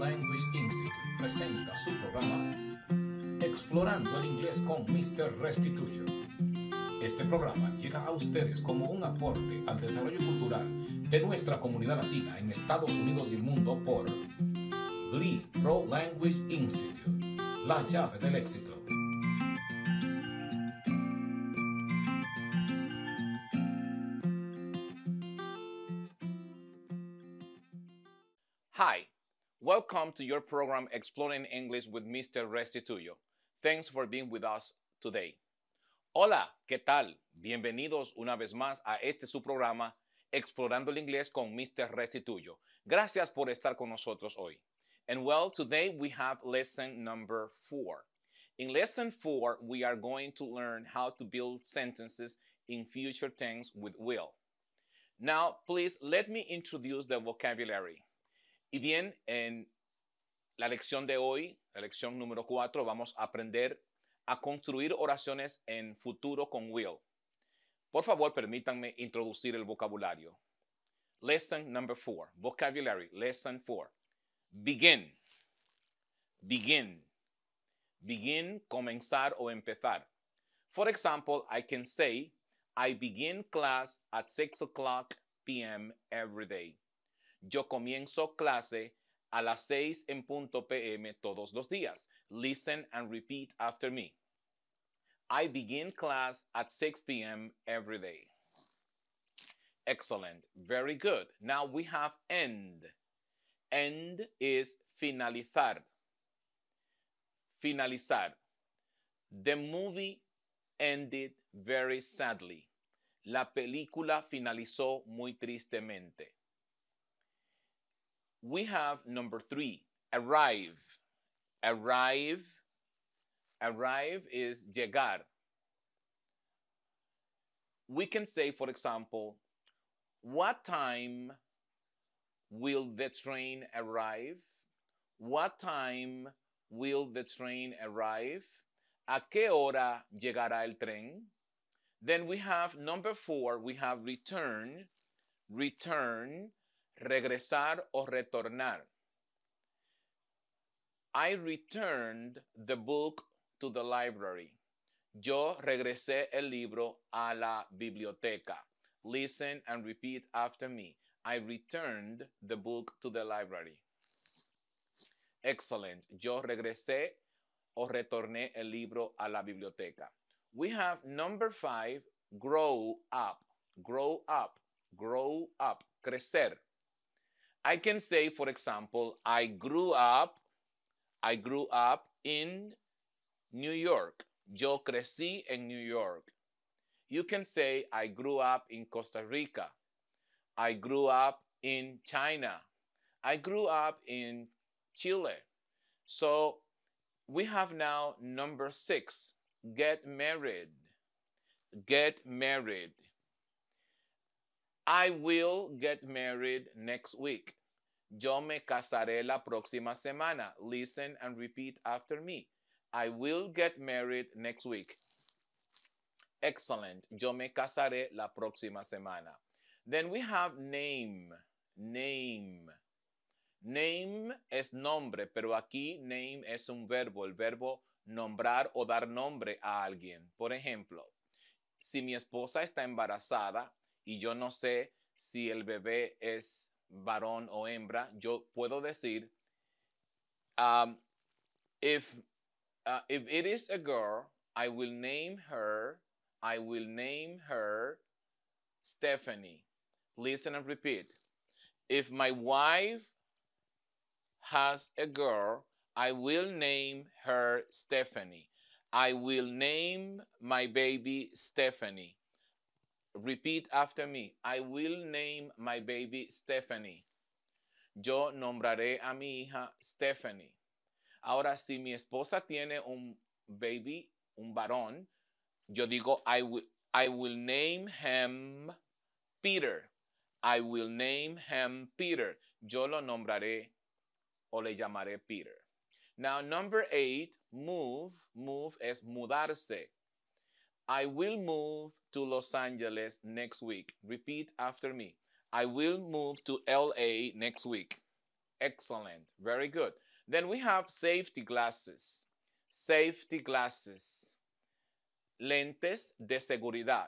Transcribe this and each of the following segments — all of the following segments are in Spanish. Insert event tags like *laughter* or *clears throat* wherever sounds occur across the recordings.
Language Institute presenta su programa Explorando el inglés con Mr. Restitution. Este programa llega a ustedes como un aporte al desarrollo cultural de nuestra comunidad latina en Estados Unidos y el mundo por Lee Pro Language Institute, la llave del éxito. welcome to your program Exploring English with Mr. Restituyo. Thanks for being with us today. Hola, ¿qué tal? Bienvenidos una vez más a este su programa Explorando el Inglés con Mr. Restituyo. Gracias por estar con nosotros hoy. And well, today we have lesson number four. In lesson four, we are going to learn how to build sentences in future tense with will. Now, please let me introduce the vocabulary. Y bien, en la lección de hoy, la lección número 4, vamos a aprender a construir oraciones en futuro con will. Por favor, permítanme introducir el vocabulario. Lesson number 4, vocabulary, lesson 4. Begin. Begin. Begin, comenzar o empezar. For example, I can say, I begin class at 6 o'clock p.m. every day. Yo comienzo clase a las 6 en punto pm todos los días. Listen and repeat after me. I begin class at 6 p.m. every day. Excellent. Very good. Now we have end. End is finalizar. Finalizar. The movie ended very sadly. La película finalizó muy tristemente we have number three, arrive. Arrive. Arrive is llegar. We can say, for example, what time will the train arrive? What time will the train arrive? ¿A qué hora llegará el tren? Then we have number four, we have return. Return regresar o retornar. I returned the book to the library. Yo regresé el libro a la biblioteca. Listen and repeat after me. I returned the book to the library. Excellent. Yo regresé o retorné el libro a la biblioteca. We have number five, grow up. Grow up. Grow up. Crecer. I can say, for example, I grew up, I grew up in New York. Yo crecí en New York. You can say, I grew up in Costa Rica. I grew up in China. I grew up in Chile. So we have now number six, get married. Get married. I will get married next week. Yo me casaré la próxima semana. Listen and repeat after me. I will get married next week. Excellent. Yo me casaré la próxima semana. Then we have name. Name. Name es nombre, pero aquí name es un verbo, el verbo nombrar o dar nombre a alguien. Por ejemplo, si mi esposa está embarazada, y yo no sé si el bebé es varón o hembra, yo puedo decir, um, if, uh, if it is a girl, I will name her, I will name her Stephanie. Listen and repeat. If my wife has a girl, I will name her Stephanie. I will name my baby Stephanie. Repeat after me. I will name my baby Stephanie. Yo nombraré a mi hija Stephanie. Ahora, si mi esposa tiene un baby, un varón, yo digo, I will, I will name him Peter. I will name him Peter. Yo lo nombraré o le llamaré Peter. Now, number eight, move. Move es mudarse. I will move to Los Angeles next week. Repeat after me. I will move to LA next week. Excellent. Very good. Then we have safety glasses. Safety glasses. Lentes de seguridad.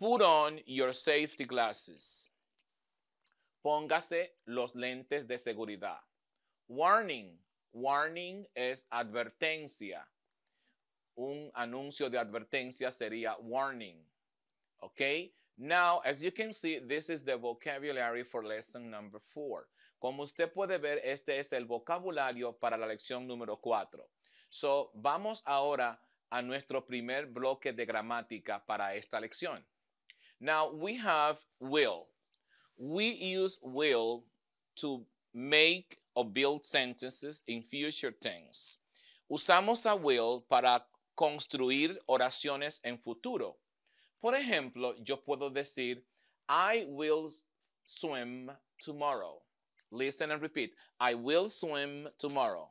Put on your safety glasses. Póngase los lentes de seguridad. Warning. Warning es advertencia. un anuncio de advertencia sería warning. Okay? Now, as you can see, this is the vocabulary for lesson number four. Como usted puede ver, este es el vocabulario para la lección número cuatro. So, vamos ahora a nuestro primer bloque de gramática para esta lección. Now, we have will. We use will to make or build sentences in future tense. Usamos a will para construir oraciones en futuro. Por ejemplo, yo puedo decir, I will swim tomorrow. Listen and repeat. I will swim tomorrow.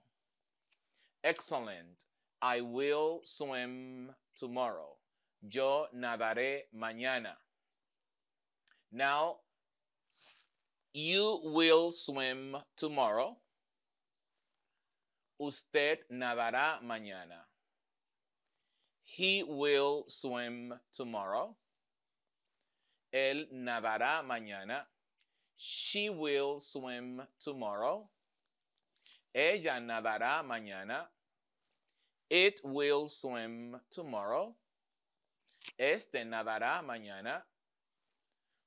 Excellent. I will swim tomorrow. Yo nadaré mañana. Now, you will swim tomorrow. Usted nadará mañana. He will swim tomorrow. Él nadará mañana. She will swim tomorrow. Ella nadará mañana. It will swim tomorrow. Este nadará mañana.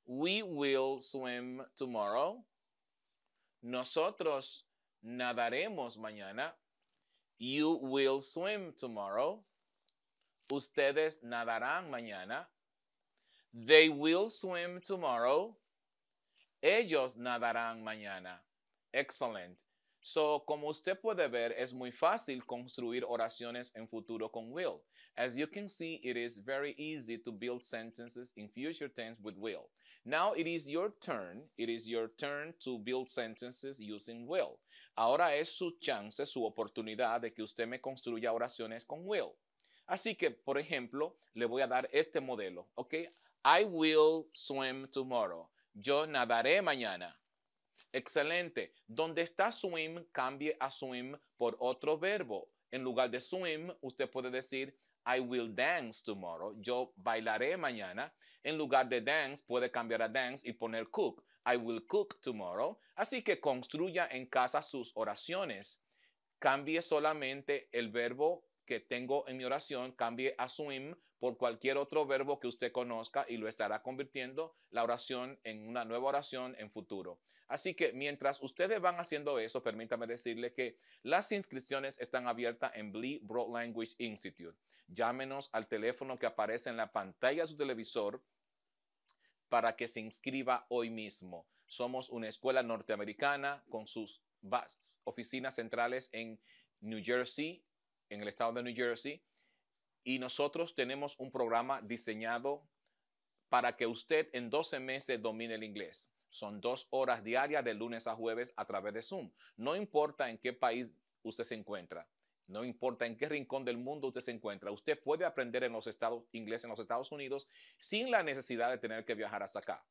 We will swim tomorrow. Nosotros nadaremos mañana. You will swim tomorrow. Ustedes nadarán mañana. They will swim tomorrow. Ellos nadarán mañana. Excellent. So, como usted puede ver, es muy fácil construir oraciones en futuro con will. As you can see, it is very easy to build sentences in future tense with will. Now it is your turn. It is your turn to build sentences using will. Ahora es su chance, su oportunidad de que usted me construya oraciones con will. Así que, por ejemplo, le voy a dar este modelo, ¿ok? I will swim tomorrow. Yo nadaré mañana. Excelente. Donde está swim, cambie a swim por otro verbo. En lugar de swim, usted puede decir I will dance tomorrow. Yo bailaré mañana. En lugar de dance, puede cambiar a dance y poner cook. I will cook tomorrow. Así que construya en casa sus oraciones. Cambie solamente el verbo que tengo en mi oración, cambie a swim por cualquier otro verbo que usted conozca y lo estará convirtiendo la oración en una nueva oración en futuro. Así que mientras ustedes van haciendo eso, permítame decirle que las inscripciones están abiertas en Blee Broad Language Institute. Llámenos al teléfono que aparece en la pantalla de su televisor para que se inscriba hoy mismo. Somos una escuela norteamericana con sus oficinas centrales en New Jersey, en el estado de New Jersey, y nosotros tenemos un programa diseñado para que usted en 12 meses domine el inglés. Son dos horas diarias de lunes a jueves a través de Zoom. No importa en qué país usted se encuentra, no importa en qué rincón del mundo usted se encuentra, usted puede aprender en los estados inglés en los Estados Unidos sin la necesidad de tener que viajar hasta acá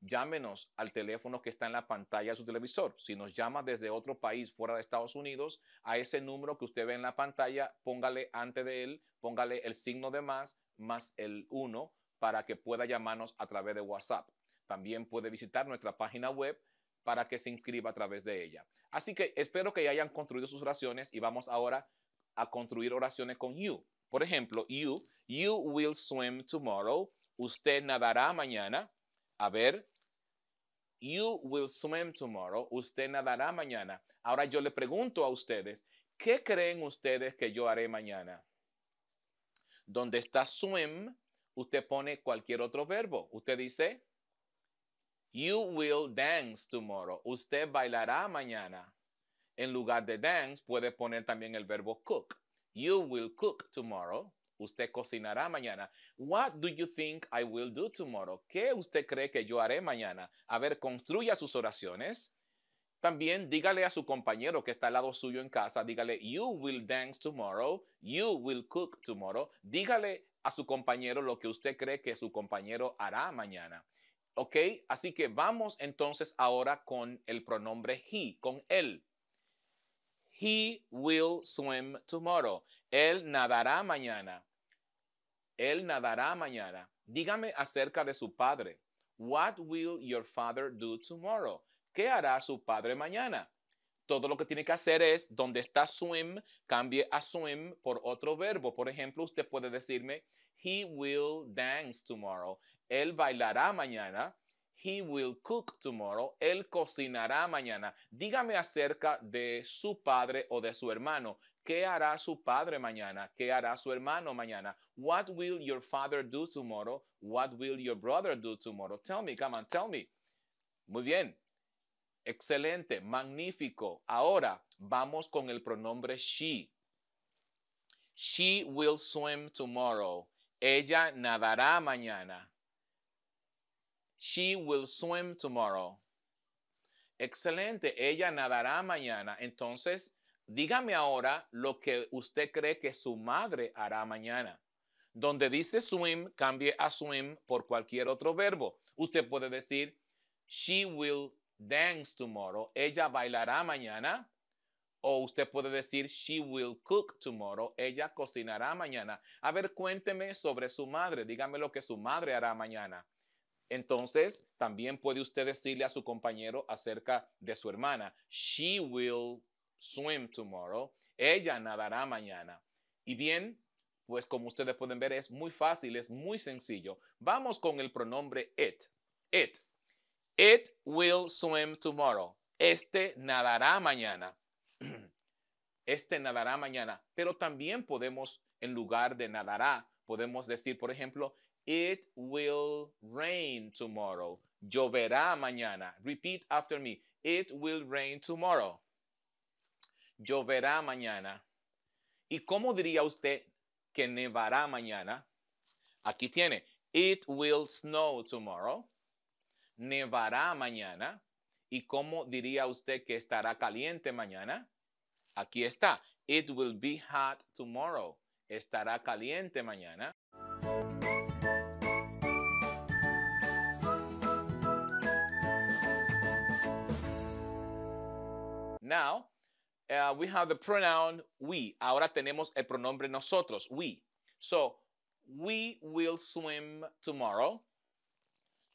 llámenos al teléfono que está en la pantalla de su televisor. Si nos llama desde otro país fuera de Estados Unidos, a ese número que usted ve en la pantalla, póngale antes de él, póngale el signo de más, más el 1, para que pueda llamarnos a través de WhatsApp. También puede visitar nuestra página web para que se inscriba a través de ella. Así que espero que hayan construido sus oraciones y vamos ahora a construir oraciones con you. Por ejemplo, you, you will swim tomorrow. Usted nadará mañana. A ver. You will swim tomorrow. Usted nadará mañana. Ahora yo le pregunto a ustedes, ¿qué creen ustedes que yo haré mañana? Donde está swim, usted pone cualquier otro verbo. Usted dice, You will dance tomorrow. Usted bailará mañana. En lugar de dance, puede poner también el verbo cook. You will cook tomorrow usted cocinará mañana. What do you think I will do tomorrow? ¿Qué usted cree que yo haré mañana? A ver, construya sus oraciones. También dígale a su compañero que está al lado suyo en casa, dígale, you will dance tomorrow, you will cook tomorrow. Dígale a su compañero lo que usted cree que su compañero hará mañana. ¿Ok? Así que vamos entonces ahora con el pronombre he, con él. He will swim tomorrow. Él nadará mañana. Él nadará mañana. Dígame acerca de su padre. What will your father do tomorrow? ¿Qué hará su padre mañana? todo lo que tiene que hacer es donde está swim, cambie a swim por otro verbo. Por ejemplo, usted puede decirme, he will dance tomorrow. Él bailará mañana. He will cook tomorrow. Él cocinará mañana. Dígame acerca de su padre o de su hermano. ¿Qué hará su padre mañana? ¿Qué hará su hermano mañana? What will your father do tomorrow? What will your brother do tomorrow? Tell me, come on, tell me. Muy bien. Excelente, magnífico. Ahora vamos con el pronombre she. She will swim tomorrow. Ella nadará mañana. She will swim tomorrow. Excelente, ella nadará mañana. Entonces, Dígame ahora lo que usted cree que su madre hará mañana. Donde dice swim, cambie a swim por cualquier otro verbo. Usted puede decir, she will dance tomorrow. Ella bailará mañana. O usted puede decir, she will cook tomorrow. Ella cocinará mañana. A ver, cuénteme sobre su madre. Dígame lo que su madre hará mañana. Entonces, también puede usted decirle a su compañero acerca de su hermana. She will swim tomorrow. Ella nadará mañana. Y bien, pues como ustedes pueden ver, es muy fácil, es muy sencillo. Vamos con el pronombre it. It. It will swim tomorrow. Este nadará mañana. *clears throat* Este nadará mañana. Pero también podemos, en lugar de nadará, podemos decir, por ejemplo, It will rain tomorrow. Lloverá mañana. Repeat after me. It will rain tomorrow lloverá mañana. ¿Y cómo diría usted que nevará mañana? Aquí tiene, it will snow tomorrow. Nevará mañana. ¿Y cómo diría usted que estará caliente mañana? Aquí está, it will be hot tomorrow. Estará caliente mañana. Now, Uh, we have the pronoun we. Ahora tenemos el pronombre nosotros, we. So, we will swim tomorrow.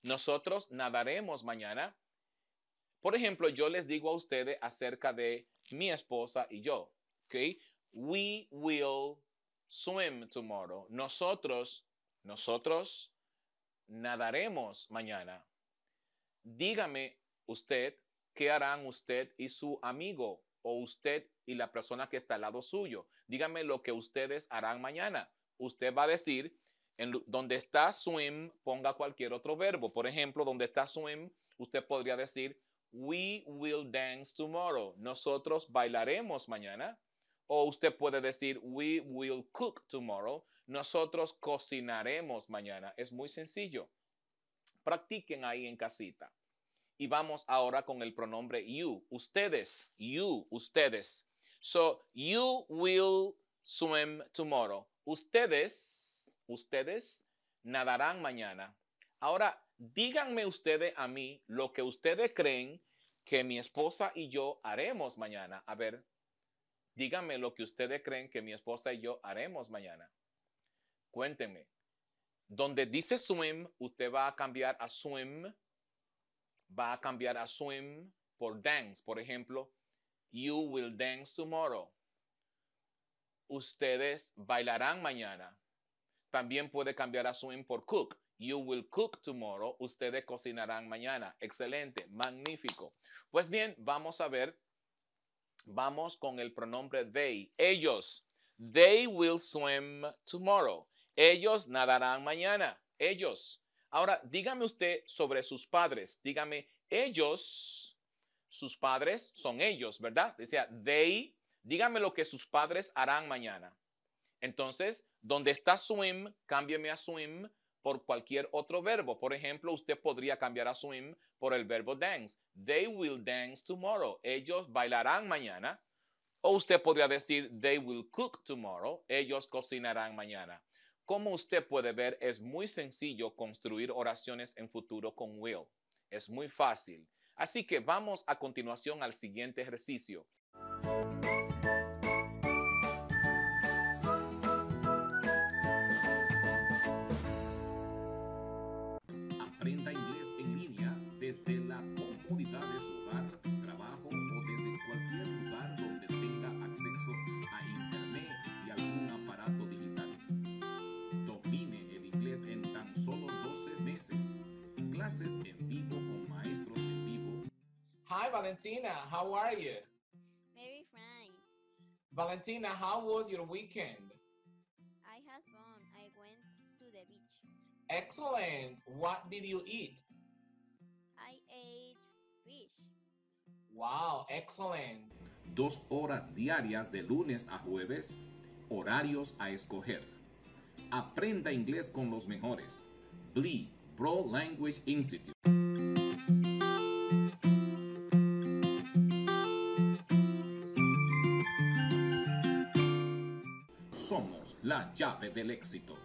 Nosotros nadaremos mañana. Por ejemplo, yo les digo a ustedes acerca de mi esposa y yo. Okay? We will swim tomorrow. Nosotros, nosotros nadaremos mañana. Dígame usted qué harán usted y su amigo o usted y la persona que está al lado suyo. Dígame lo que ustedes harán mañana. Usted va a decir, en donde está swim, ponga cualquier otro verbo. Por ejemplo, donde está swim, usted podría decir, we will dance tomorrow. Nosotros bailaremos mañana. O usted puede decir, we will cook tomorrow. Nosotros cocinaremos mañana. Es muy sencillo. Practiquen ahí en casita y vamos ahora con el pronombre you, ustedes, you, ustedes. So, you will swim tomorrow. Ustedes, ustedes nadarán mañana. Ahora, díganme ustedes a mí lo que ustedes creen que mi esposa y yo haremos mañana. A ver, díganme lo que ustedes creen que mi esposa y yo haremos mañana. Cuéntenme. Donde dice swim, usted va a cambiar a swim va a cambiar a swim por dance. Por ejemplo, you will dance tomorrow. Ustedes bailarán mañana. También puede cambiar a swim por cook. You will cook tomorrow. Ustedes cocinarán mañana. Excelente, magnífico. Pues bien, vamos a ver. Vamos con el pronombre they. Ellos. They will swim tomorrow. Ellos nadarán mañana. Ellos. Ahora, dígame usted sobre sus padres. Dígame, ellos, sus padres son ellos, ¿verdad? Decía, they, dígame lo que sus padres harán mañana. Entonces, donde está swim, cámbiame a swim por cualquier otro verbo. Por ejemplo, usted podría cambiar a swim por el verbo dance. They will dance tomorrow. Ellos bailarán mañana. O usted podría decir, they will cook tomorrow. Ellos cocinarán mañana. Como usted puede ver, es muy sencillo construir oraciones en futuro con will. Es muy fácil. Así que vamos a continuación al siguiente ejercicio. Hi, Valentina. How are you? Very fine. Valentina, how was your weekend? I had fun. I went to the beach. Excellent. What did you eat? I ate fish. Wow, excellent. Dos horas diarias de lunes a jueves, horarios a escoger. Aprenda inglés con los mejores. BLI, Pro Language Institute. llave del éxito.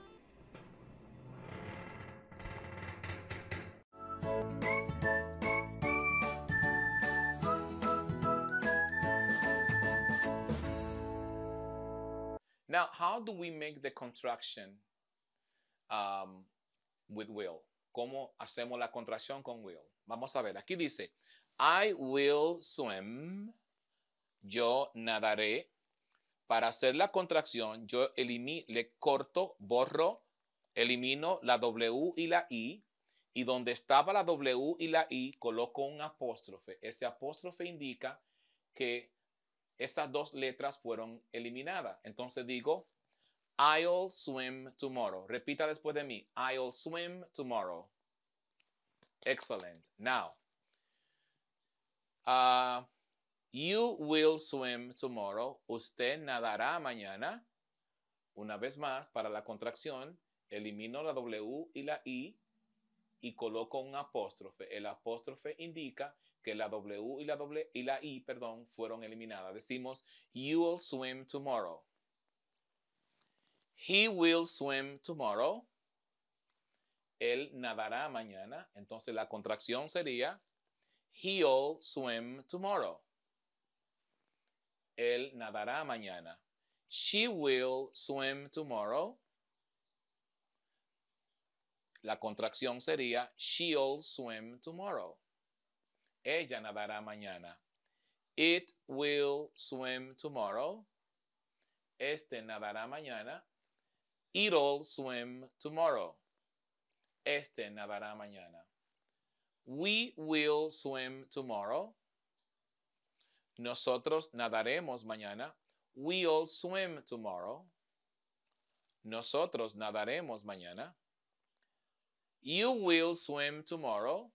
Now, how do we make the contraction um, with will? ¿Cómo hacemos la contracción con will? Vamos a ver, aquí dice, I will swim, yo nadaré para hacer la contracción, yo elimino, le corto, borro, elimino la W y la I. Y donde estaba la W y la I, coloco un apóstrofe. Ese apóstrofe indica que esas dos letras fueron eliminadas. Entonces digo, I'll swim tomorrow. Repita después de mí. I'll swim tomorrow. Excellent. Now, ah, You will swim tomorrow. Usted nadará mañana. Una vez más, para la contracción, elimino la W y la I y coloco un apóstrofe. El apóstrofe indica que la W y la, w y la I perdón, fueron eliminadas. Decimos, you will swim tomorrow. He will swim tomorrow. Él nadará mañana. Entonces la contracción sería, he'll swim tomorrow. Él nadará mañana. She will swim tomorrow. La contracción sería she'll swim tomorrow. Ella nadará mañana. It will swim tomorrow. Este nadará mañana. It'll swim tomorrow. Este nadará mañana. We will swim tomorrow. Nosotros nadaremos mañana. We all swim tomorrow. Nosotros nadaremos mañana. You will swim tomorrow.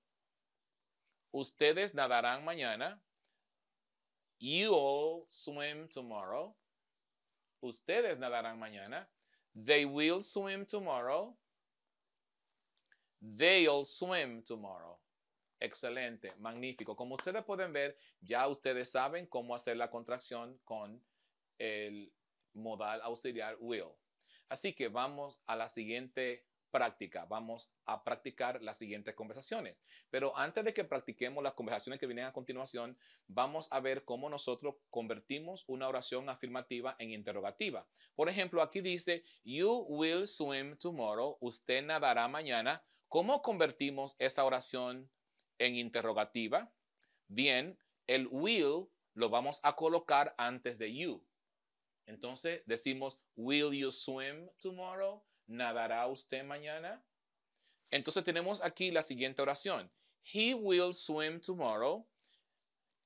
Ustedes nadarán mañana. You all swim tomorrow. Ustedes nadarán mañana. They will swim tomorrow. They all swim tomorrow. Excelente, magnífico. Como ustedes pueden ver, ya ustedes saben cómo hacer la contracción con el modal auxiliar will. Así que vamos a la siguiente práctica. Vamos a practicar las siguientes conversaciones. Pero antes de que practiquemos las conversaciones que vienen a continuación, vamos a ver cómo nosotros convertimos una oración afirmativa en interrogativa. Por ejemplo, aquí dice, You will swim tomorrow. Usted nadará mañana. ¿Cómo convertimos esa oración en interrogativa, bien, el will lo vamos a colocar antes de you. Entonces decimos, will you swim tomorrow? ¿Nadará usted mañana? Entonces tenemos aquí la siguiente oración. He will swim tomorrow.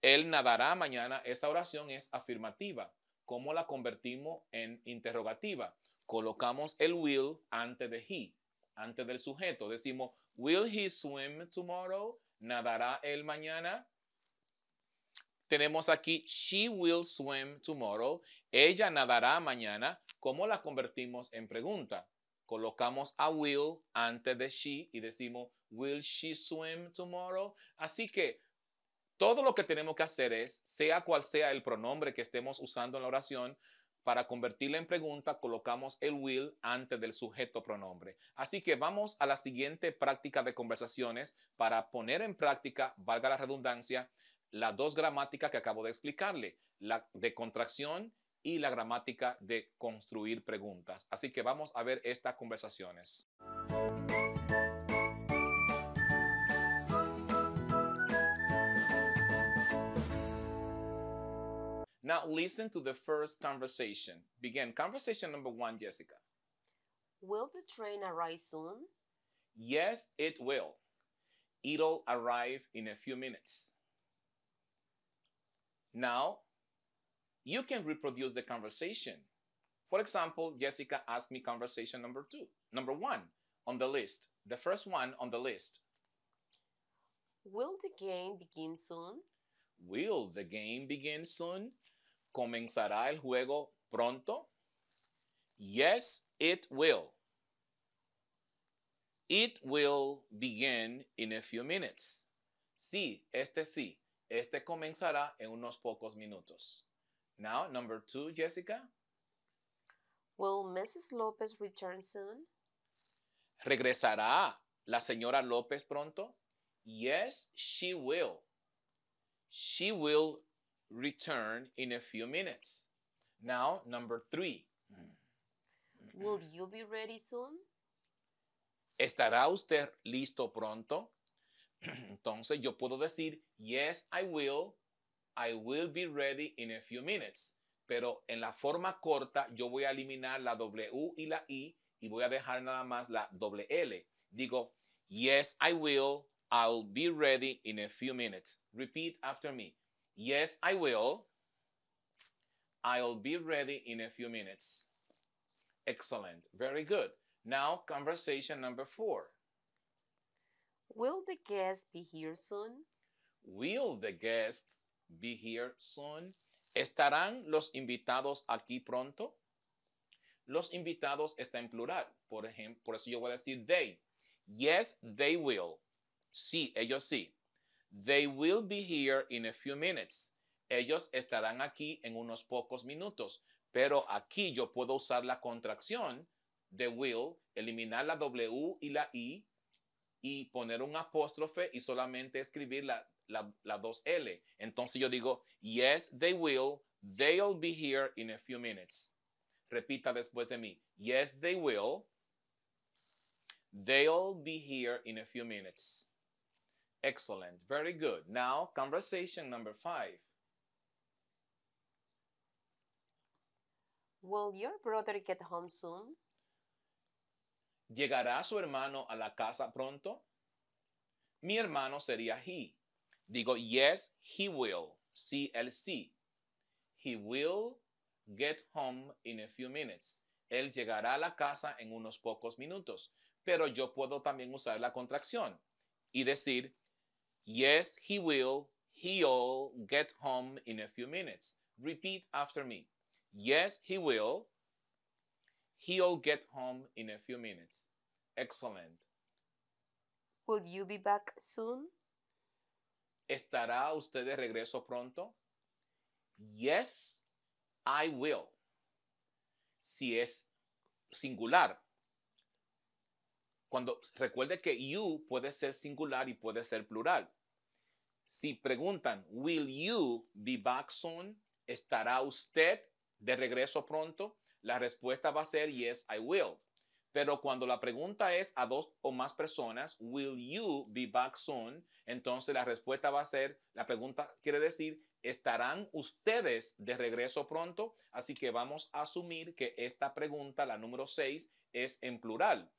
Él nadará mañana. Esa oración es afirmativa. ¿Cómo la convertimos en interrogativa? Colocamos el will antes de he, antes del sujeto. Decimos, will he swim tomorrow? ¿Nadará él mañana? Tenemos aquí, she will swim tomorrow. Ella nadará mañana. ¿Cómo la convertimos en pregunta? Colocamos a will antes de she y decimos, will she swim tomorrow? Así que todo lo que tenemos que hacer es, sea cual sea el pronombre que estemos usando en la oración, para convertirla en pregunta, colocamos el will antes del sujeto pronombre. Así que vamos a la siguiente práctica de conversaciones para poner en práctica, valga la redundancia, las dos gramáticas que acabo de explicarle, la de contracción y la gramática de construir preguntas. Así que vamos a ver estas conversaciones. Now listen to the first conversation. Begin conversation number one, Jessica. Will the train arrive soon? Yes, it will. It'll arrive in a few minutes. Now, you can reproduce the conversation. For example, Jessica asked me conversation number two, number one on the list, the first one on the list. Will the game begin soon? Will the game begin soon? comenzará el juego pronto? Yes, it will. It will begin in a few minutes. Sí, este sí. Este comenzará en unos pocos minutos. Now, number two, Jessica. Will Mrs. Lopez return soon? ¿Regresará la señora López pronto? Yes, she will. She will return in a few minutes. Now, number three. Will you be ready soon? ¿Estará usted listo pronto? *clears throat* Entonces yo puedo decir, yes, I will. I will be ready in a few minutes. Pero en la forma corta yo voy a eliminar la W y la I y voy a dejar nada más la doble L. Digo, yes, I will. I'll be ready in a few minutes. Repeat after me. Yes, I will. I'll be ready in a few minutes. Excellent. Very good. Now, conversation number four. Will the guests be here soon? Will the guests be here soon? ¿Estarán los invitados aquí pronto? Los invitados está en plural. Por ejemplo, por eso yo voy a decir they. Yes, they will. Sí, ellos sí. They will be here in a few minutes. Ellos estarán aquí en unos pocos minutos. Pero aquí yo puedo usar la contracción de will, eliminar la W y la I y poner un apóstrofe y solamente escribir la, la, la 2L. Entonces yo digo, yes, they will. They'll be here in a few minutes. Repita después de mí. Yes, they will. They'll be here in a few minutes. Excellent. Very good. Now, conversation number five. Will your brother get home soon? ¿Llegará su hermano a la casa pronto? Mi hermano sería he. Digo, yes, he will. Sí, él sí. He will get home in a few minutes. Él llegará a la casa en unos pocos minutos. Pero yo puedo también usar la contracción y decir, Yes, he will. He'll get home in a few minutes. Repeat after me. Yes, he will. He'll get home in a few minutes. Excellent. Will you be back soon? ¿Estará usted de regreso pronto? Yes, I will. Si es singular. Cuando recuerde que you puede ser singular y puede ser plural. Si preguntan, ¿will you be back soon? ¿Estará usted de regreso pronto? La respuesta va a ser, yes, I will. Pero cuando la pregunta es a dos o más personas, ¿will you be back soon? Entonces la respuesta va a ser, la pregunta quiere decir, ¿estarán ustedes de regreso pronto? Así que vamos a asumir que esta pregunta, la número 6, es en plural.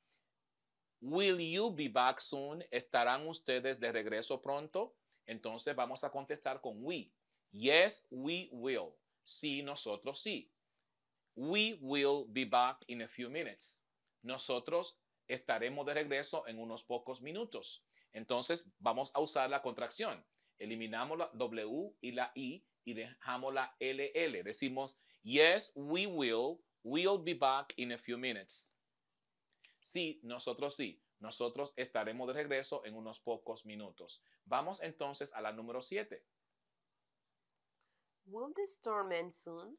¿Will you be back soon? ¿Estarán ustedes de regreso pronto? Entonces vamos a contestar con we. Yes, we will. Sí, nosotros sí. We will be back in a few minutes. Nosotros estaremos de regreso en unos pocos minutos. Entonces vamos a usar la contracción. Eliminamos la W y la I y dejamos la LL. Decimos, yes, we will. We'll be back in a few minutes. Sí, nosotros sí. Nosotros estaremos de regreso en unos pocos minutos. Vamos entonces a la número 7. Will the storm end soon?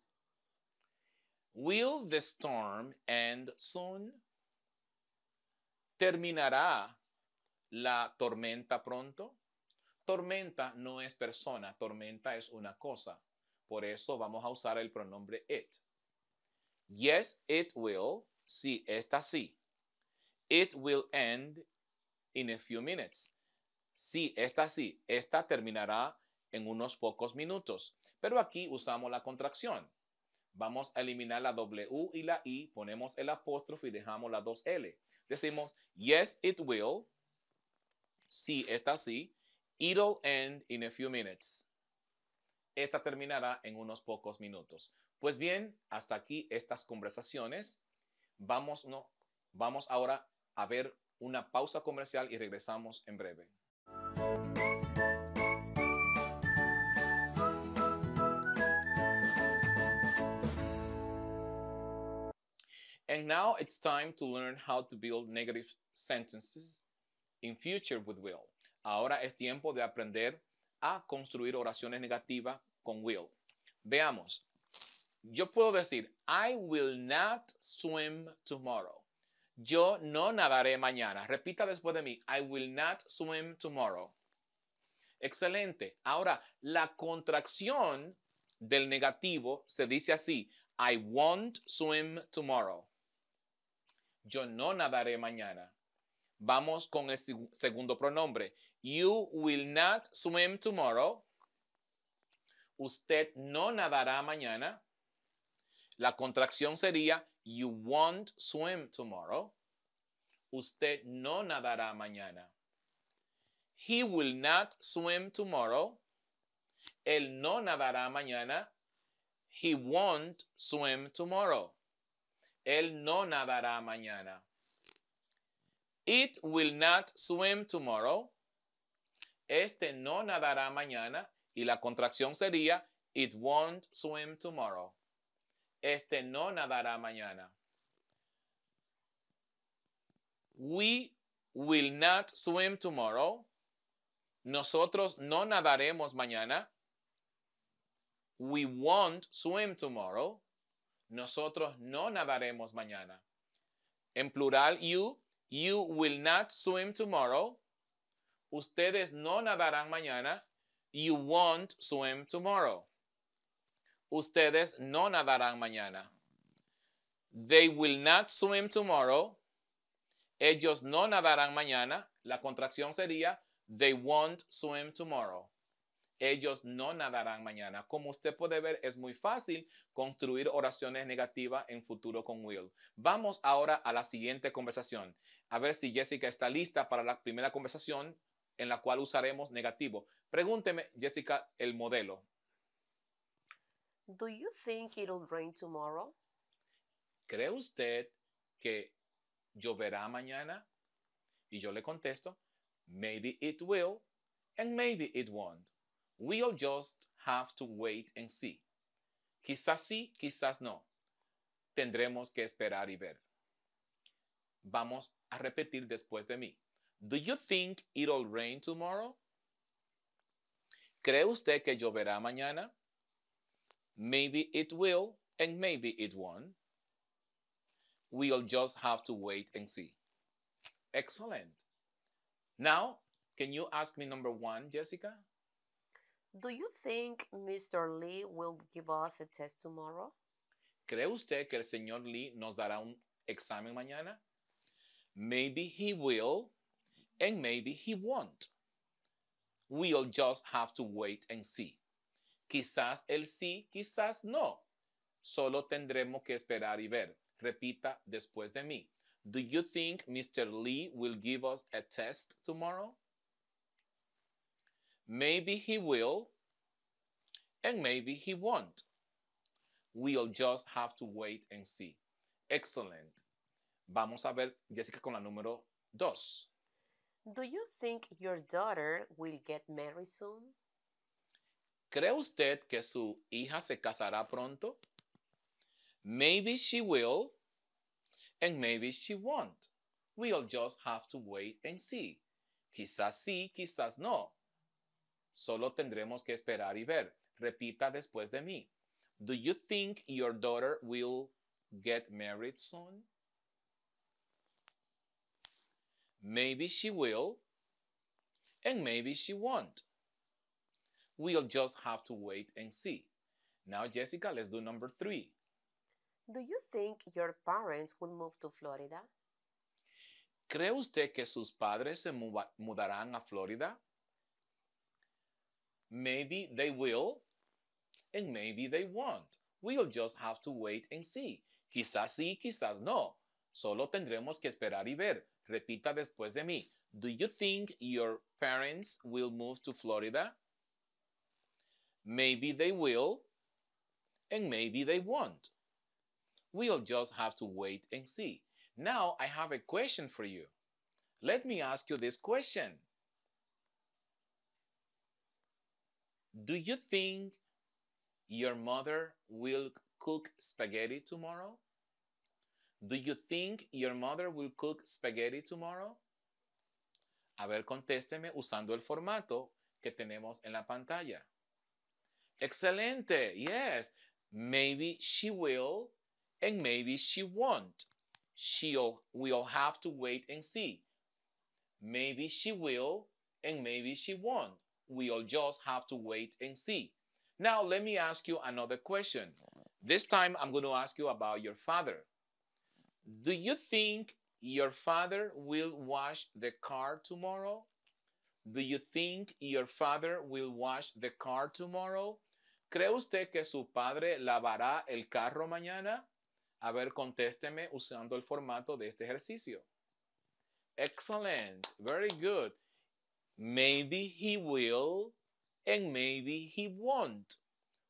Will the storm end soon? ¿Terminará la tormenta pronto? Tormenta no es persona, tormenta es una cosa. Por eso vamos a usar el pronombre it. Yes, it will. Sí, está sí. It will end in a few minutes. Sí, esta sí, esta terminará en unos pocos minutos. Pero aquí usamos la contracción. Vamos a eliminar la W y la I, ponemos el apóstrofe y dejamos la 2L. Decimos, yes, it will. Sí, esta sí. It'll end in a few minutes. Esta terminará en unos pocos minutos. Pues bien, hasta aquí estas conversaciones. Vamos, no, vamos ahora a ver una pausa comercial y regresamos en breve. And now it's time to learn how to build negative sentences in future with will. Ahora es tiempo de aprender a construir oraciones negativas con will. Veamos. Yo puedo decir, I will not swim tomorrow. Yo no nadaré mañana. Repita después de mí. I will not swim tomorrow. Excelente. Ahora, la contracción del negativo se dice así. I won't swim tomorrow. Yo no nadaré mañana. Vamos con el segundo pronombre. You will not swim tomorrow. Usted no nadará mañana. La contracción sería You won't swim tomorrow. Usted no nadará mañana. He will not swim tomorrow. Él no nadará mañana. He won't swim tomorrow. Él no nadará mañana. It will not swim tomorrow. Este no nadará mañana. Y la contracción sería, it won't swim tomorrow este no nadará mañana. We will not swim tomorrow. Nosotros no nadaremos mañana. We won't swim tomorrow. Nosotros no nadaremos mañana. En plural, you, you will not swim tomorrow. Ustedes no nadarán mañana. You won't swim tomorrow ustedes no nadarán mañana. They will not swim tomorrow. Ellos no nadarán mañana. La contracción sería, they won't swim tomorrow. Ellos no nadarán mañana. Como usted puede ver, es muy fácil construir oraciones negativas en futuro con will. Vamos ahora a la siguiente conversación. A ver si Jessica está lista para la primera conversación en la cual usaremos negativo. Pregúnteme, Jessica, el modelo. Do you think it'll rain tomorrow? ¿Cree usted que lloverá mañana? Y yo le contesto, maybe it will and maybe it won't. We'll just have to wait and see. Quizás sí, quizás no. Tendremos que esperar y ver. Vamos a repetir después de mí. Do you think it'll rain tomorrow? ¿Cree usted que lloverá mañana? Maybe it will, and maybe it won't. We'll just have to wait and see. Excellent. Now, can you ask me number one, Jessica? Do you think Mr. Lee will give us a test tomorrow? ¿Cree usted que el señor Lee nos dará un examen mañana? Maybe he will, and maybe he won't. We'll just have to wait and see. Quizás el sí, quizás no. Solo tendremos que esperar y ver. Repita después de mí. Do you think Mr. Lee will give us a test tomorrow? Maybe he will, and maybe he won't. We'll just have to wait and see. Excellent. Vamos a ver, Jessica, con la número dos. Do you think your daughter will get married soon? ¿Cree usted que su hija se casará pronto? Maybe she will, and maybe she won't. We'll just have to wait and see. Quizás sí, quizás no. Solo tendremos que esperar y ver. Repita después de mí. Do you think your daughter will get married soon? Maybe she will, and maybe she won't. We'll just have to wait and see. Now, Jessica, let's do number three. Do you think your parents will move to Florida? ¿Cree usted que sus padres se mudarán a Florida? Maybe they will, and maybe they won't. We'll just have to wait and see. Quizás sí, quizás no. Solo tendremos que esperar y ver. Repita después de mí. Do you think your parents will move to Florida? Maybe they will, and maybe they won't. We'll just have to wait and see. Now I have a question for you. Let me ask you this question. Do you think your mother will cook spaghetti tomorrow? Do you think your mother will cook spaghetti tomorrow? A ver, contésteme usando el formato que tenemos en la pantalla. Excelente. Yes. Maybe she will and maybe she won't. She'll we'll have to wait and see. Maybe she will and maybe she won't. We'll just have to wait and see. Now let me ask you another question. This time I'm going to ask you about your father. Do you think your father will wash the car tomorrow? Do you think your father will wash the car tomorrow? ¿Cree usted que su padre lavará el carro mañana? A ver, contésteme usando el formato de este ejercicio. Excellent. Very good. Maybe he will and maybe he won't.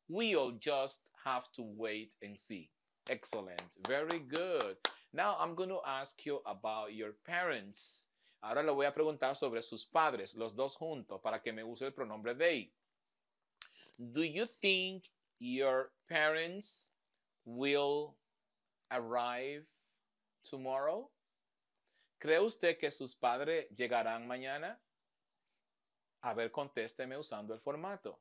We'll just have to wait and see. Excellent. Very good. Now I'm going to ask you about your parents. Ahora le voy a preguntar sobre sus padres, los dos juntos, para que me use el pronombre they. Do you think your parents will arrive tomorrow? ¿Cree usted que sus padres llegarán mañana? A ver, contésteme usando el formato.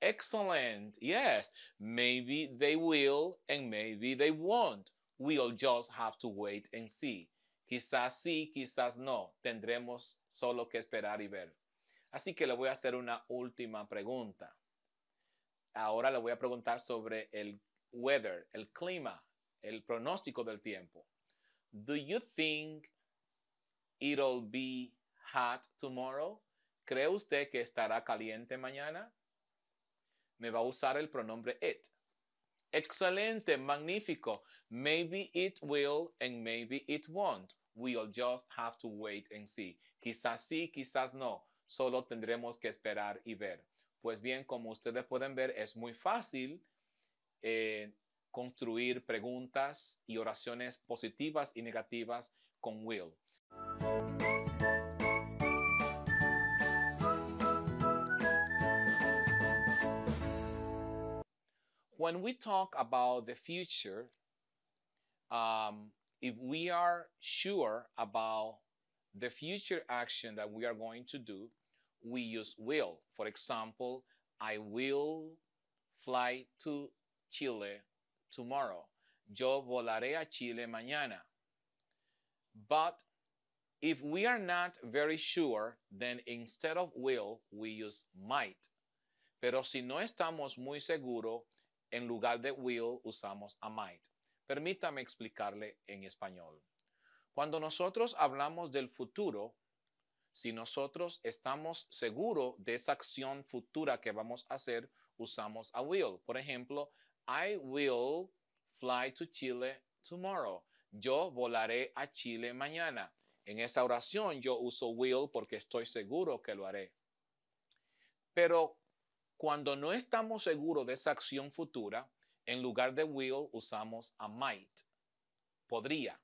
Excellent. Yes. Maybe they will and maybe they won't. We'll just have to wait and see. Quizás sí, quizás no. Tendremos solo que esperar y ver. Así que le voy a hacer una última pregunta ahora le voy a preguntar sobre el weather, el clima, el pronóstico del tiempo. Do you think it'll be hot tomorrow? ¿Cree usted que estará caliente mañana? Me va a usar el pronombre it. Excelente, magnífico. Maybe it will and maybe it won't. We'll just have to wait and see. Quizás sí, quizás no. Solo tendremos que esperar y ver. Pues bien, como ustedes pueden ver, es muy fácil eh, construir preguntas y oraciones positivas y negativas con will. When we talk about the future, um, if we are sure about the future action that we are going to do, we use will. For example, I will fly to Chile tomorrow. Yo volaré a Chile mañana. But if we are not very sure, then instead of will, we use might. Pero si no estamos muy seguro, en lugar de will usamos a might. Permítame explicarle en español. Cuando nosotros hablamos del futuro, si nosotros estamos seguros de esa acción futura que vamos a hacer, usamos a will. Por ejemplo, I will fly to Chile tomorrow. Yo volaré a Chile mañana. En esa oración yo uso will porque estoy seguro que lo haré. Pero cuando no estamos seguros de esa acción futura, en lugar de will usamos a might. Podría.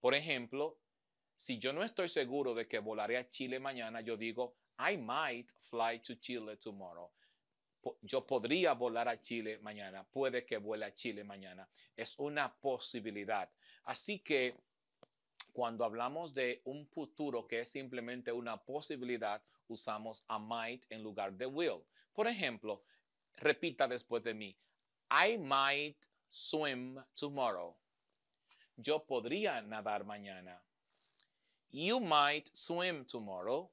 Por ejemplo, si yo no estoy seguro de que volaré a Chile mañana, yo digo, I might fly to Chile tomorrow. Yo podría volar a Chile mañana, puede que vuele a Chile mañana. Es una posibilidad. Así que cuando hablamos de un futuro que es simplemente una posibilidad, usamos a might en lugar de will. Por ejemplo, repita después de mí, I might swim tomorrow. Yo podría nadar mañana. You might swim tomorrow.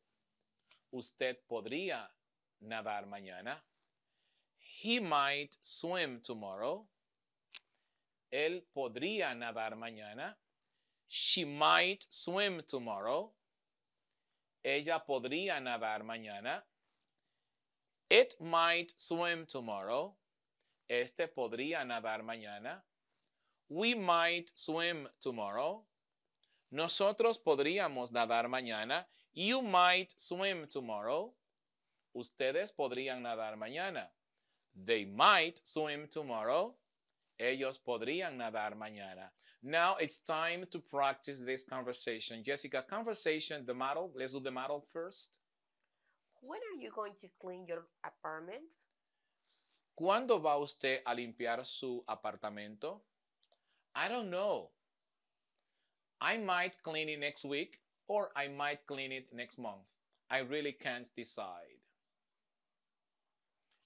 Usted podría nadar mañana. He might swim tomorrow. Él podría nadar mañana. She might swim tomorrow. Ella podría nadar mañana. It might swim tomorrow. Este podría nadar mañana. We might swim tomorrow. Nosotros podríamos nadar mañana. You might swim tomorrow. Ustedes podrían nadar mañana. They might swim tomorrow. Ellos podrían nadar mañana. Now it's time to practice this conversation. Jessica, conversation, the model. Let's do the model first. When are you going to clean your apartment? ¿Cuándo va usted a limpiar su apartamento? I don't know. I might clean it next week or I might clean it next month. I really can't decide.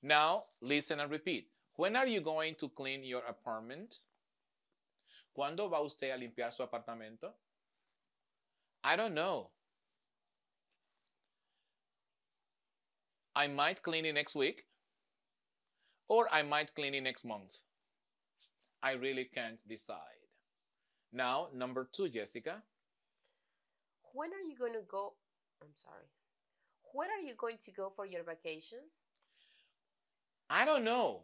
Now, listen and repeat. When are you going to clean your apartment? ¿Cuándo va usted a limpiar su apartamento? I don't know. I might clean it next week or I might clean it next month. I really can't decide. Now, number two, Jessica. When are you going to go? I'm sorry. When are you going to go for your vacations? I don't know.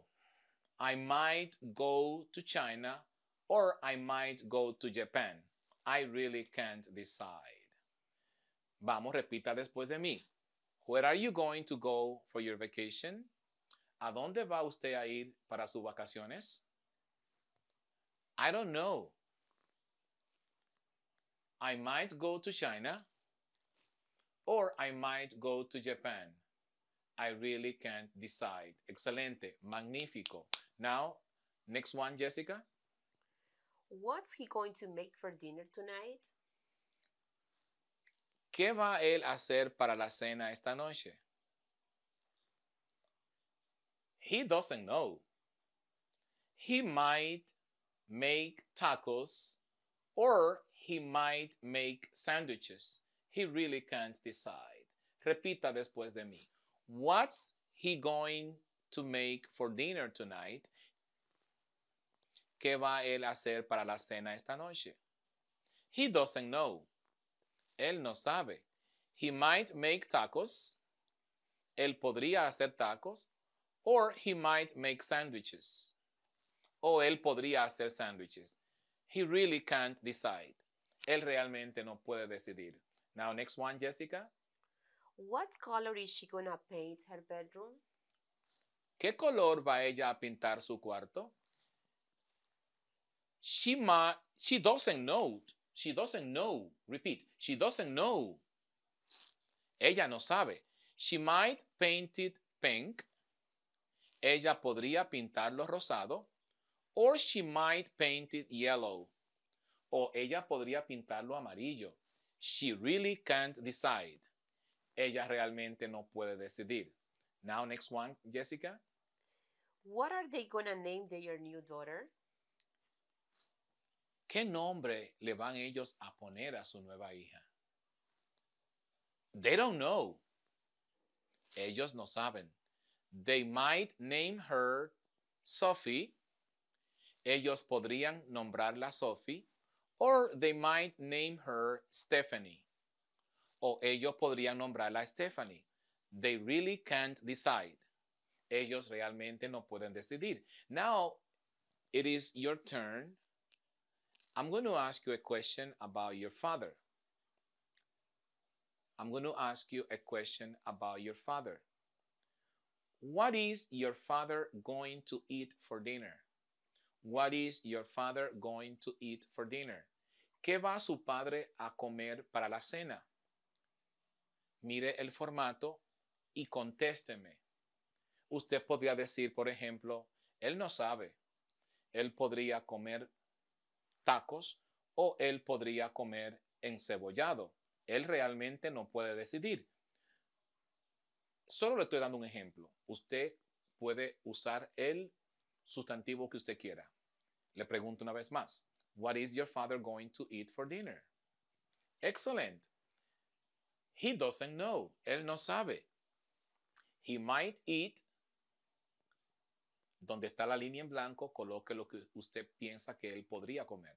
I might go to China or I might go to Japan. I really can't decide. Vamos, repita después de mí. Where are you going to go for your vacation? ¿A dónde va usted a ir para sus vacaciones? I don't know. I might go to China or I might go to Japan. I really can't decide. Excelente, magnífico. Now, next one, Jessica. What's he going to make for dinner tonight? ¿Qué va él a hacer para la cena esta noche? He doesn't know. He might make tacos or he might make sandwiches. He really can't decide. Repita después de mí. What's he going to make for dinner tonight? ¿Qué va él a hacer para la cena esta noche? He doesn't know. Él no sabe. He might make tacos. Él podría hacer tacos. Or he might make sandwiches. O él podría hacer sándwiches. He really can't decide. él realmente no puede decidir. Now, next one, Jessica. What color is she gonna paint her bedroom? ¿Qué color va ella a pintar su cuarto? She ma she doesn't know. She doesn't know. Repeat. She doesn't know. Ella no sabe. She might paint it pink. Ella podría pintarlo rosado. Or she might paint it yellow. O ella podría pintarlo amarillo. She really can't decide. Ella realmente no puede decidir. Now, next one, Jessica. What are they gonna name their new daughter? ¿Qué nombre le van ellos a poner a su nueva hija? They don't know. Ellos no saben. They might name her Sophie. Ellos podrían nombrarla Sophie. Or they might name her Stephanie. O ellos podrían nombrarla Stephanie. They really can't decide. Ellos realmente no pueden decidir. Now, it is your turn. I'm going to ask you a question about your father. I'm going to ask you a question about your father. What is your father going to eat for dinner? What is your father going to eat for dinner? ¿Qué va su padre a comer para la cena? Mire el formato y contésteme. Usted podría decir, por ejemplo, él no sabe. Él podría comer tacos o él podría comer encebollado. Él realmente no puede decidir. Solo le estoy dando un ejemplo. Usted puede usar él sustantivo que usted quiera. Le pregunto una vez más. What is your father going to eat for dinner? Excellent. He doesn't know. Él no sabe. He might eat. Donde está la línea en blanco, coloque lo que usted piensa que él podría comer.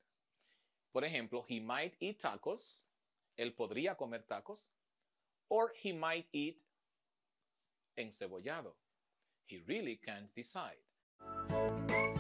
Por ejemplo, he might eat tacos. Él podría comer tacos. Or he might eat encebollado. He really can't decide. Thank you.